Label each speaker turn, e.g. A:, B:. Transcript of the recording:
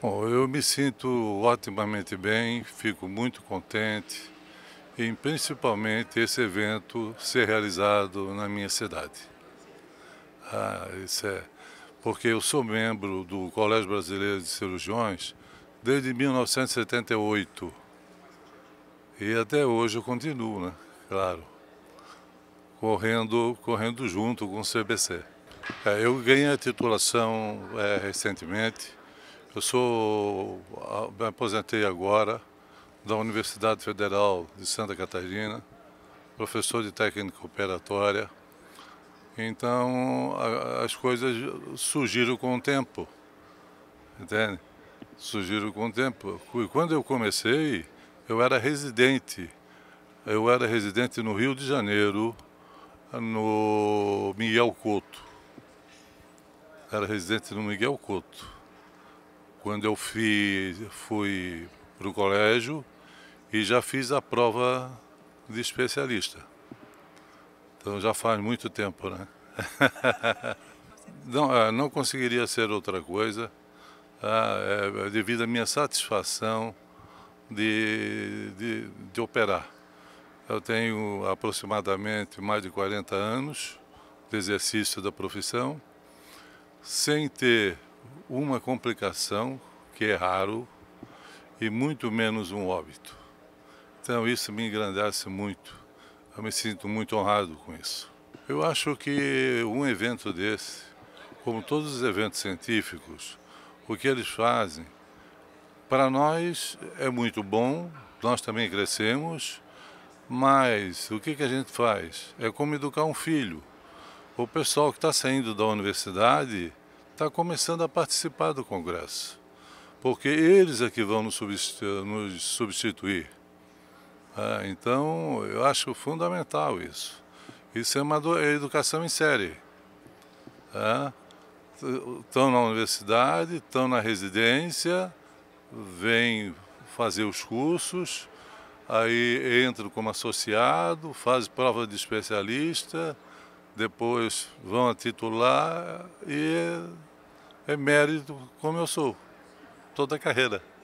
A: Bom, eu me sinto otimamente bem, fico muito contente em principalmente esse evento ser realizado na minha cidade. Ah, isso é porque eu sou membro do Colégio Brasileiro de Cirurgiões desde 1978 e até hoje eu continuo, né? Claro, correndo, correndo junto com o CBC. É, eu ganhei a titulação é, recentemente eu sou me aposentei agora da Universidade Federal de Santa Catarina, professor de técnica operatória. Então a, as coisas surgiram com o tempo, entende? Surgiram com o tempo. E quando eu comecei, eu era residente. Eu era residente no Rio de Janeiro, no Miguel Couto. Era residente no Miguel Couto quando eu fui para o colégio e já fiz a prova de especialista. Então já faz muito tempo, né? não, é, não conseguiria ser outra coisa ah, é, é devido à minha satisfação de, de, de operar. Eu tenho aproximadamente mais de 40 anos de exercício da profissão, sem ter uma complicação, que é raro, e muito menos um óbito. Então isso me engrandece muito. Eu me sinto muito honrado com isso. Eu acho que um evento desse, como todos os eventos científicos, o que eles fazem, para nós é muito bom, nós também crescemos, mas o que, que a gente faz? É como educar um filho. O pessoal que está saindo da universidade está começando a participar do Congresso, porque eles é que vão nos substituir. Nos substituir. Ah, então, eu acho fundamental isso. Isso é uma é educação em série. Ah, estão na universidade, estão na residência, vêm fazer os cursos, aí entram como associado, fazem prova de especialista, depois vão a titular e é mérito como eu sou, toda a carreira.